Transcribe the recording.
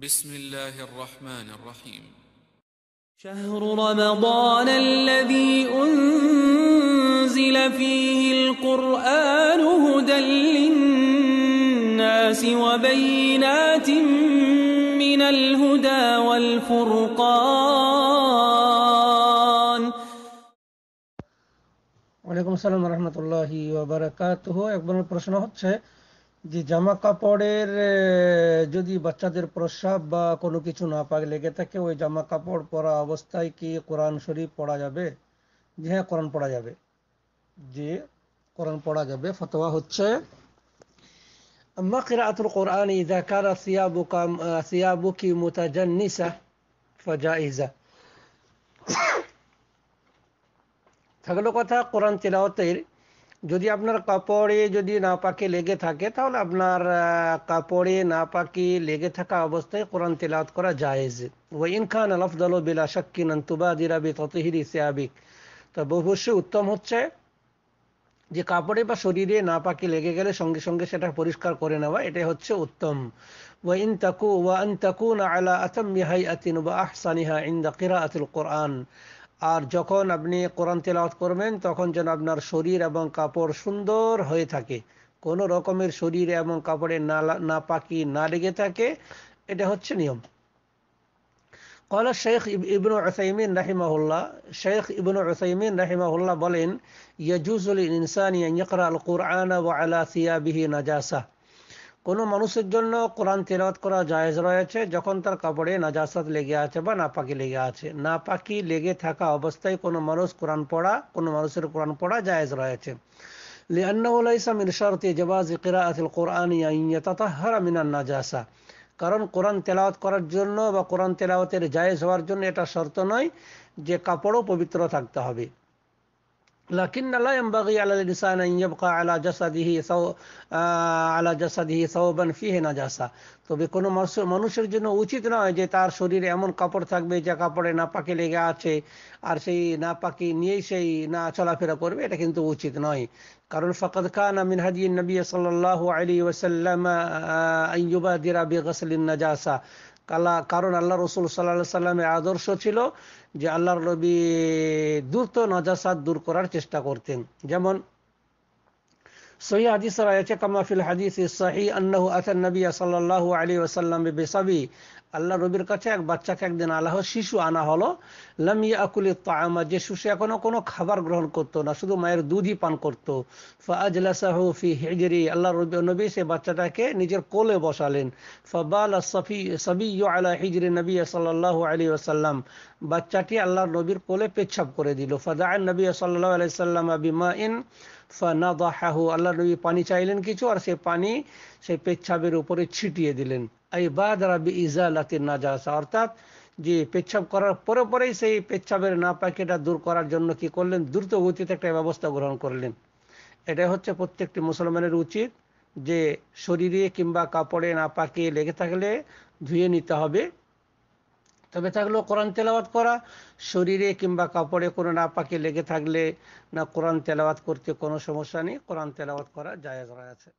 بسم الله الرحمن الرحيم شهر رمضان الذي أنزل فيه القرآن هدى للناس وبينات من الهدى والفرقان وعليكم السلام ورحمة الله وبركاته أكبر প্রশ্ন যে জামা কাপড়ের যদি বাচ্চাদের প্রস্রাব বা কোনো কিছু না পাক লেগে থাকে ওই জামা কাপড় পরা অবস্থায় কি কোরআন শরীফ পড়া যাবে যে হ্যাঁ কোরআন পড়া যাবে যে কোরআন পড়া যাবে ফতোয়া হচ্ছে أما قراءة القرآن إذا كان ثيابك ثيابك متجنسة থাকলো কথা কোরআন তেলাওয়াতের যদি আপনার কাপড়ে যদি না পাকে লেগে থাকে তাহলে আপনার কাপড়ে না পাকে লেগে থাকা অবস্থায় কোরআন তেলাওয়াত করা জায়েজ ওয়া ইন খান আলফদাল বিলা শাক্কিন তুবা দিরাবি ততহিরি সিয়াবিক তো অবশ্যই উত্তম হচ্ছে যে কাপড়ে বা শরীরে না পাকে লেগে গেলে সঙ্গে সঙ্গে সেটা পরিষ্কার করে নেওয়া এটাই হচ্ছে উত্তম ওয়া ইন তাকু ওয়া আন তাকুনা আলা আতাম্মি হাইআতিন ওয়া আহসানিহা ইনদা কিরাআতিল কোরআন আর যখন আপনি কোরআন তেলাওয়াত করবেন তখন যেন আপনার শরীর এবং কাপড় সুন্দর হয়ে থাকে কোন রকমের শরীরে এবং কাপড়ে না না পাকি না লেগে থাকে এটা হচ্ছে নিয়ম শেখ ইবনু আসাইমিন রাহিমাহুল্লাহ শেখ ইবনু আসাইমিন রাহিমাহুল্লাহ বলেন ইয়াজুজুল ইনসান ইয়া ইকরা আল কোনো মানুষের জন্য কোরআন তেলাওয়াত করা জায়েজ রয়েছে যখন তার কাপড়ে নাজাসাত লেগে আছে বা নাপাকি লেগে আছে নাপাকি লেগে থাকা অবস্থায় কোনো মানুষ কোরআন পড়া কোনো মানুষের কোরআন পড়া জায়েজ রয়েছে লিয়ান্নাহু লাইসা মিন শারতি জাওয়াজি কিরাআতিল কোরআনি আন ইয়াতাতাহহারা মিনান নাজাসা কারণ কোরআন তেলাওয়াত করার জন্য বা কোরআন তেলাওয়াতের জায়েজ হওয়ার জন্য এটা শর্ত নয় যে কাপড়ও পবিত্র থাকতে হবে لكن لا ينبغي على الإنسان أن يبقى على جسده ثوب على جسده ثوبا فيه নাজাসা তবে কোনো মানুষের জন্য উচিত নয় যে তার শরীরে এমন কাপড় থাকবে যা কাপড়ে নাপাকি লেগে আছে আর সেই নাপাকি নিয়েই সেই না চলাফেরা করবে এটা কিন্তু উচিত নয় কারণ ফকদ খান আমিন হাজি নবী সাল্লাহ আলী ওসাল্লাম আইয়ুবাদিরা বেগসলিন নাজাসা আল্লাহ কারণ আল্লাহ রসুল সাল্লাহ সাল্লামের আদর্শ ছিল যে আল্লাহর নবী দ্রুত নাজাসাত দূর করার চেষ্টা করতেন যেমন সহি হাদিস রয়েছে কামাফিল হাদিস সাহি আন্নাহু আতান নবী সাল্লাল্লাহু আলী ওয়াসাল্লাম বেসাবি আল্লাহ রবির কাছে এক বাচ্চাকে একদিন আল্লাহ শিশু আনা হলো লামি আকুলি তামা যে শিশু এখনো কোনো খাবার গ্রহণ করতো না শুধু মায়ের দুধই পান করতো ফি হেজরি আল্লাহ রবি নবী সে বাচ্চাটাকে নিজের কোলে বসালেন ফবাল আলা হিজরি নবী সাল্লাহ আলী আসাল্লাম বাচ্চাটি আল্লাহ নবীর কোলে পেচ্ছাপ করে দিল ফদা নবী সাল্লাহ আলি সাল্লাম আবিমা ইন ফাহু আল্লাহ নবী পানি চাইলেন কিছু আর সে পানি সেই পেচ্ছাপের উপরে ছিটিয়ে দিলেন এই বাদারা বি ইজালাতির নাজাসা অর্থাৎ যে পেচ্ছাপ করার পরে পরেই সেই পেচ্ছাপের নাপাকিটা দূর করার জন্য কি করলেন দ্রুত গতিতে একটা ব্যবস্থা গ্রহণ করলেন এটা হচ্ছে প্রত্যেকটি মুসলমানের উচিত যে শরীরে কিংবা কাপড়ে না পাকিয়ে লেগে থাকলে ধুয়ে নিতে হবে তবে থাকলেও কোরআন তেলাওয়াত করা শরীরে কিংবা কাপড়ে কোনো না পাকিয়ে লেগে থাকলে না কোরআন তেলাওয়াত করতে কোনো সমস্যা নেই কোরআন তেলাওয়াত করা জায়গা আছে